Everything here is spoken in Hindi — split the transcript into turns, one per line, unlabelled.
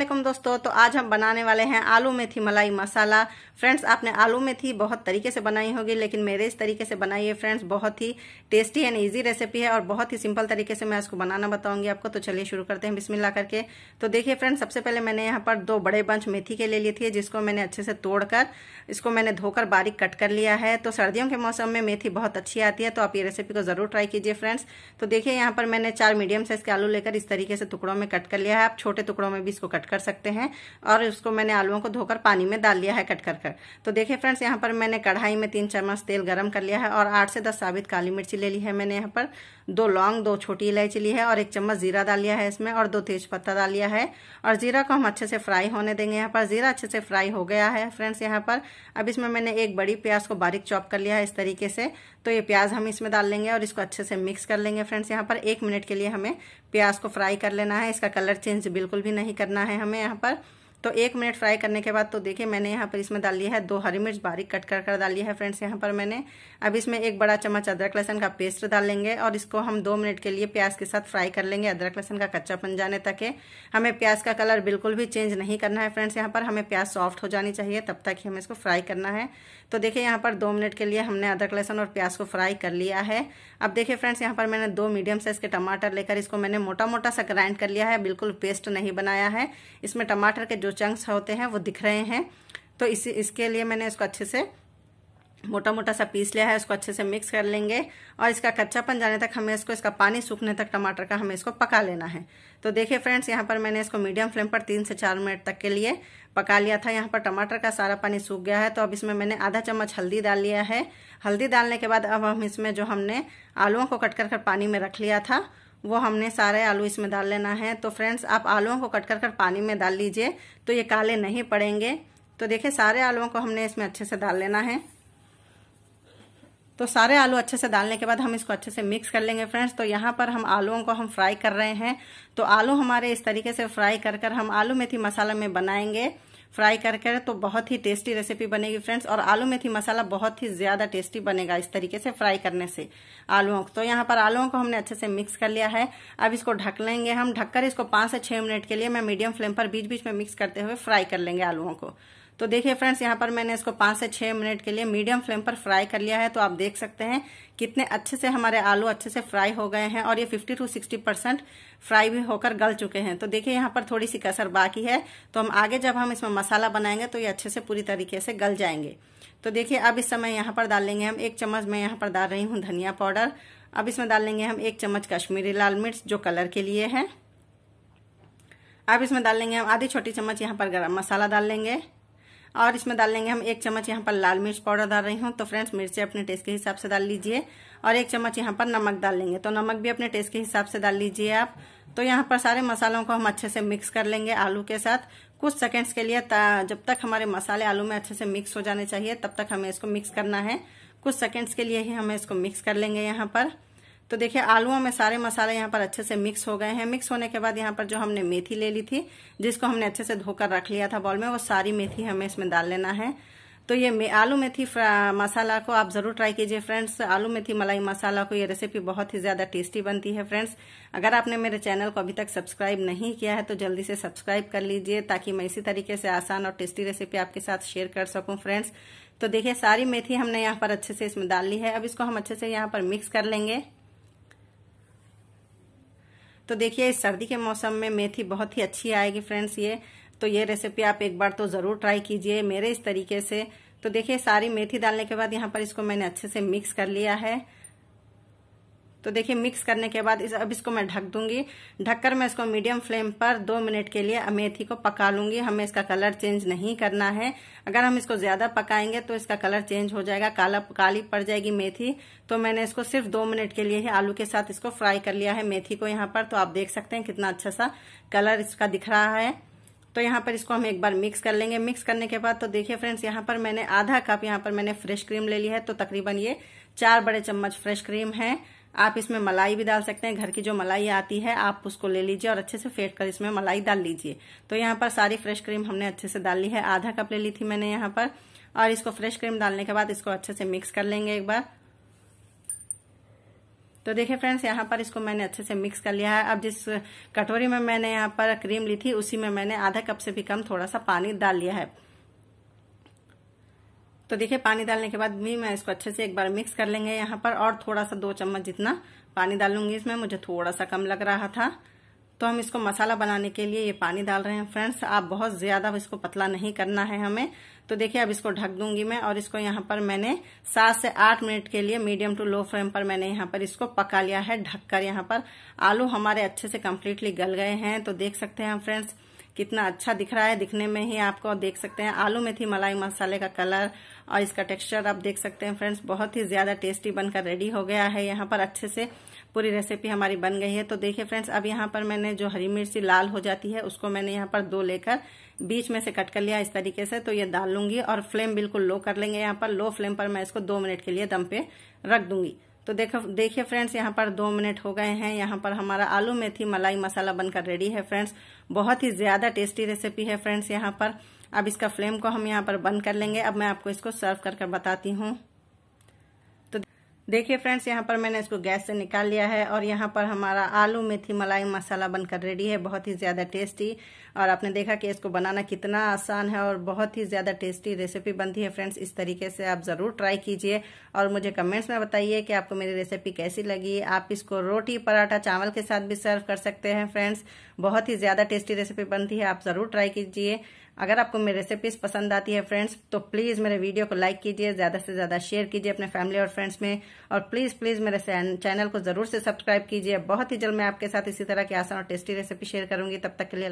असलम दोस्तों तो आज हम बनाने वाले हैं आलू मेथी मलाई मसाला फ्रेंड्स आपने आलू मेथी बहुत तरीके से बनाई होगी लेकिन मेरे इस तरीके से बनाई है फ्रेंड्स बहुत ही टेस्टी एंड इजी रेसिपी है और बहुत ही सिंपल तरीके से मैं इसको बनाना बताऊंगी आपको तो चलिए शुरू करते हैं बिस्मिल्ला करके तो देखिए फ्रेंड्स सबसे पहले मैंने यहाँ पर दो बड़े बंच मेथी के ले लिए थे जिसको मैंने अच्छे से तोड़कर इसको मैंने धोकर बारीक कट कर लिया है तो सर्दियों के मौसम में मेथी बहुत अच्छी आती है तो आप ये रेसिपी को ज़रूर ट्राई कीजिए फ्रेंड्स तो देखिए यहाँ पर मैंने चार मीडियम साइज़ के आलू लेकर इस तरीके से टुकड़ों में कट कर लिया है आप छोटे टुकड़ों में भी इसको कट कर सकते हैं और उसको मैंने आलुओं को धोकर पानी में डाल लिया है कट कर कर तो देखिए फ्रेंड्स यहाँ पर मैंने कढ़ाई में तीन चम्मच तेल गरम कर लिया है और आठ से दस साबित काली मिर्ची ले ली है मैंने यहाँ पर दो लौंग दो छोटी इलायची ली है और एक चम्मच जीरा डाल लिया है इसमें और दो तेज पत्ता डाल लिया है और जीरा को हम अच्छे से फ्राई होने देंगे यहाँ पर जीरा अच्छे से फ्राई हो गया है फ्रेंड्स यहाँ पर अब इसमें मैंने एक बड़ी प्याज को बारीक चॉप कर लिया है इस तरीके से तो ये प्याज हम इसमें डाल लेंगे और इसको अच्छे से मिक्स कर लेंगे फ्रेंड्स यहाँ पर एक मिनट के लिए हमें प्याज को फ्राई कर लेना है इसका कलर चेंज बिल्कुल भी नहीं करना है हमें यहाँ पर तो एक मिनट फ्राई करने के बाद तो देखिए मैंने यहाँ पर इसमें डाल लिया है दो हरी मिर्च बारीक कट कर कर डाल लिया है फ्रेंड्स यहाँ पर मैंने अब इसमें एक बड़ा चम्मच अदरक लहसन का पेस्ट डाल लेंगे और इसको हम दो मिनट के लिए प्याज के साथ फ्राई कर लेंगे अदरक लहसन का कच्चा पन जाने तक है हमें प्याज का कलर बिल्कुल भी चेंज नहीं करना है फ्रेंड्स यहाँ पर हमें प्याज सॉफ्ट हो जानी चाहिए तब तक ही हमें इसको फ्राई करना है तो देखिए यहाँ पर दो मिनट के लिए हमने अदरक लहसन और प्याज को फ्राई कर लिया है अब देखिए फ्रेंड्स यहाँ पर मैंने दो मीडियम साइज़ के टमाटर लेकर इसको मैंने मोटा मोटा सा ग्राइंड कर लिया है बिल्कुल पेस्ट नहीं बनाया है इसमें टमाटर के जो चंक्स होते हैं वो दिख रहे हैं तो इसी इसके लिए मैंने इसको अच्छे से मोटा मोटा सा पीस लिया है इसको अच्छे से मिक्स कर लेंगे और इसका कच्चापन जाने तक हमें इसको इसका पानी सूखने तक टमाटर का हमें इसको पका लेना है तो देखिए फ्रेंड्स यहाँ पर मैंने इसको मीडियम फ्लेम पर तीन से चार मिनट तक के लिए पका लिया था यहाँ पर टमाटर का सारा पानी सूख गया है तो अब इसमें मैंने आधा चम्मच हल्दी डाल लिया है हल्दी डालने के बाद अब हम इसमें जो हमने आलुओं को कट कर कर पानी में रख लिया था वो हमने सारे आलू इसमें डाल लेना है तो फ्रेंड्स आप आलुओं को कट कर कर पानी में डाल लीजिए तो ये काले नहीं पड़ेंगे तो देखिए सारे आलुओं को हमने इसमें अच्छे से डाल लेना है तो सारे आलू अच्छे से डालने के बाद हम इसको अच्छे से मिक्स कर लेंगे फ्रेंड्स तो यहाँ पर हम आलूओं को हम फ्राई कर रहे हैं तो आलू हमारे इस तरीके से फ्राई कर कर हम आलू मेथी मसाला में बनाएंगे फ्राई करके तो बहुत ही टेस्टी रेसिपी बनेगी फ्रेंड्स और आलू मेथी मसाला बहुत ही ज़्यादा टेस्टी बनेगा इस तरीके से फ्राई करने से आलुओं को तो यहाँ पर आलुओं को हमने अच्छे से मिक्स कर लिया है अब इसको ढक लेंगे हम ढककर इसको पांच से छह मिनट के लिए मैं मीडियम फ्लेम पर बीच बीच में मिक्स करते हुए फ्राई कर लेंगे आलुओं को तो देखिए फ्रेंड्स यहाँ पर मैंने इसको पांच से छह मिनट के लिए मीडियम फ्लेम पर फ्राई कर लिया है तो आप देख सकते हैं कितने अच्छे से हमारे आलू अच्छे से फ्राई हो गए हैं और ये 50 टू 60 परसेंट फ्राई भी होकर गल चुके हैं तो देखिए यहाँ पर थोड़ी सी कसर बाकी है तो हम आगे जब हम इसमें मसाला बनाएंगे तो ये अच्छे से पूरी तरीके से गल जाएंगे तो देखिए अब इस समय यहाँ पर डाल लेंगे हम एक चम्मच मैं यहाँ पर डाल रही हूँ धनिया पाउडर अब इसमें डाल लेंगे हम एक चम्मच कश्मीरी लाल मिर्च जो कलर के लिए है अब इसमें डाल लेंगे हम आधी छोटी चम्मच यहाँ पर गरम मसाला डाल लेंगे और इसमें डाल लेंगे हम एक चम्मच यहाँ पर लाल मिर्च पाउडर डाल रही हूँ तो फ्रेंड्स मिर्ची अपने टेस्ट के हिसाब से डाल लीजिए और एक चम्मच यहाँ पर नमक डाल लेंगे तो नमक भी अपने टेस्ट के हिसाब से डाल लीजिए आप तो यहाँ पर सारे मसालों को हम अच्छे से मिक्स कर लेंगे आलू के साथ कुछ सेकेंड्स के लिए जब तक हमारे मसाले आलू में अच्छे से मिक्स हो जाने चाहिए तब तक हमें इसको मिक्स करना है कुछ सेकेंड्स के लिए ही हमें इसको मिक्स कर लेंगे यहाँ पर तो देखिए आलुओं में सारे मसाले यहाँ पर अच्छे से मिक्स हो गए हैं मिक्स होने के बाद यहाँ पर जो हमने मेथी ले ली थी जिसको हमने अच्छे से धोकर रख लिया था बॉल में वो सारी मेथी हमें इसमें डाल लेना है तो ये आलू मेथी मसाला को आप ज़रूर ट्राई कीजिए फ्रेंड्स आलू मेथी मलाई मसाला को ये रेसिपी बहुत ही ज़्यादा टेस्टी बनती है फ्रेंड्स अगर आपने मेरे चैनल को अभी तक सब्सक्राइब नहीं किया है तो जल्दी से सब्सक्राइब कर लीजिए ताकि मैं इसी तरीके से आसान और टेस्टी रेसिपी आपके साथ शेयर कर सकूं फ्रेंड्स तो देखिये सारी मेथी हमने यहाँ पर अच्छे से इसमें डाल ली है अब इसको हम अच्छे से यहाँ पर मिक्स कर लेंगे तो देखिए इस सर्दी के मौसम में मेथी बहुत ही अच्छी आएगी फ्रेंड्स ये तो ये रेसिपी आप एक बार तो ज़रूर ट्राई कीजिए मेरे इस तरीके से तो देखिए सारी मेथी डालने के बाद यहाँ पर इसको मैंने अच्छे से मिक्स कर लिया है तो देखिए मिक्स करने के बाद इस अब इसको मैं ढक दूंगी ढककर मैं इसको मीडियम फ्लेम पर दो मिनट के लिए अमेथी को पका लूंगी हमें इसका कलर चेंज नहीं करना है अगर हम इसको ज्यादा पकाएंगे तो इसका कलर चेंज हो जाएगा काला काली पड़ जाएगी मेथी तो मैंने इसको सिर्फ दो मिनट के लिए ही आलू के साथ इसको फ्राई कर लिया है मेथी को यहाँ पर तो आप देख सकते हैं कितना अच्छा सा कलर इसका दिख रहा है तो यहाँ पर इसको हम एक बार मिक्स कर लेंगे मिक्स करने के बाद तो देखिए फ्रेंड्स यहाँ पर मैंने आधा कप यहाँ पर मैंने फ्रेश क्रीम ले ली है तो तकरीबन ये चार बड़े चम्मच फ्रेश क्रीम है आप इसमें मलाई भी डाल सकते हैं घर की जो मलाई आती है आप उसको ले लीजिए और अच्छे से फेंट कर इसमें मलाई डाल लीजिए तो यहाँ पर सारी फ्रेश क्रीम हमने अच्छे से डाल ली है आधा कप ले ली थी मैंने यहाँ पर और इसको फ्रेश क्रीम डालने के बाद इसको अच्छे से मिक्स कर लेंगे एक बार तो देखिए फ्रेंड्स यहाँ पर इसको मैंने अच्छे से मिक्स कर लिया है अब जिस कटोरी में मैंने यहाँ पर क्रीम ली थी उसी में मैंने आधा कप से भी कम थोड़ा सा पानी डाल लिया है तो देखिए पानी डालने के बाद भी मैं इसको अच्छे से एक बार मिक्स कर लेंगे यहाँ पर और थोड़ा सा दो चम्मच जितना पानी डालूंगी इसमें मुझे थोड़ा सा कम लग रहा था तो हम इसको मसाला बनाने के लिए ये पानी डाल रहे हैं फ्रेंड्स आप बहुत ज़्यादा इसको पतला नहीं करना है हमें तो देखिए अब इसको ढक दूंगी मैं और इसको यहाँ पर मैंने सात से आठ मिनट के लिए मीडियम टू लो फ्लेम पर मैंने यहाँ पर इसको पका लिया है ढककर यहाँ पर आलू हमारे अच्छे से कम्प्लीटली गल गए हैं तो देख सकते हैं हम फ्रेंड्स कितना अच्छा दिख रहा है दिखने में ही आपको देख सकते हैं आलू मेथी मलाई मसाले का कलर और इसका टेक्सचर आप देख सकते हैं फ्रेंड्स बहुत ही ज़्यादा टेस्टी बनकर रेडी हो गया है यहाँ पर अच्छे से पूरी रेसिपी हमारी बन गई है तो देखिए फ्रेंड्स अब यहाँ पर मैंने जो हरी मिर्ची लाल हो जाती है उसको मैंने यहाँ पर दो लेकर बीच में से कट कर लिया इस तरीके से तो ये डाल लूंगी और फ्लेम बिल्कुल लो कर लेंगे यहाँ पर लो फ्लेम पर मैं इसको दो मिनट के लिए दम पे रख दूंगी तो देखो देखिए फ्रेंड्स यहाँ पर दो मिनट हो गए हैं यहाँ पर हमारा आलू मेथी मलाई मसाला बनकर रेडी है फ्रेंड्स बहुत ही ज़्यादा टेस्टी रेसिपी है फ्रेंड्स यहाँ पर अब इसका फ्लेम को हम यहाँ पर बंद कर लेंगे अब मैं आपको इसको सर्व कर बताती हूँ देखिए फ्रेंड्स यहाँ पर मैंने इसको गैस से निकाल लिया है और यहाँ पर हमारा आलू मेथी मलाई मसाला बनकर रेडी है बहुत ही ज़्यादा टेस्टी और आपने देखा कि इसको बनाना कितना आसान है और बहुत ही ज़्यादा टेस्टी रेसिपी बनती है फ्रेंड्स इस तरीके से आप ज़रूर ट्राई कीजिए और मुझे कमेंट्स में बताइए कि आपको मेरी रेसिपी कैसी लगी आप इसको रोटी पराठा चावल के साथ भी सर्व कर सकते हैं फ्रेंड्स बहुत ही ज़्यादा टेस्टी रेसिपी बनती है आप ज़रूर ट्राई कीजिए अगर आपको मेरी रेसिपीज पसंद आती है फ्रेंड्स तो प्लीज़ मेरे वीडियो को लाइक कीजिए ज़्यादा से ज़्यादा शेयर कीजिए अपने फैमिली और फ्रेंड्स में और प्लीज़ प्लीज़ मेरे चैनल को ज़रूर से सब्सक्राइब कीजिए बहुत ही जल्द मैं आपके साथ इसी तरह की आसान और टेस्टी रेसिपी शेयर करूंगी तब तक के लिए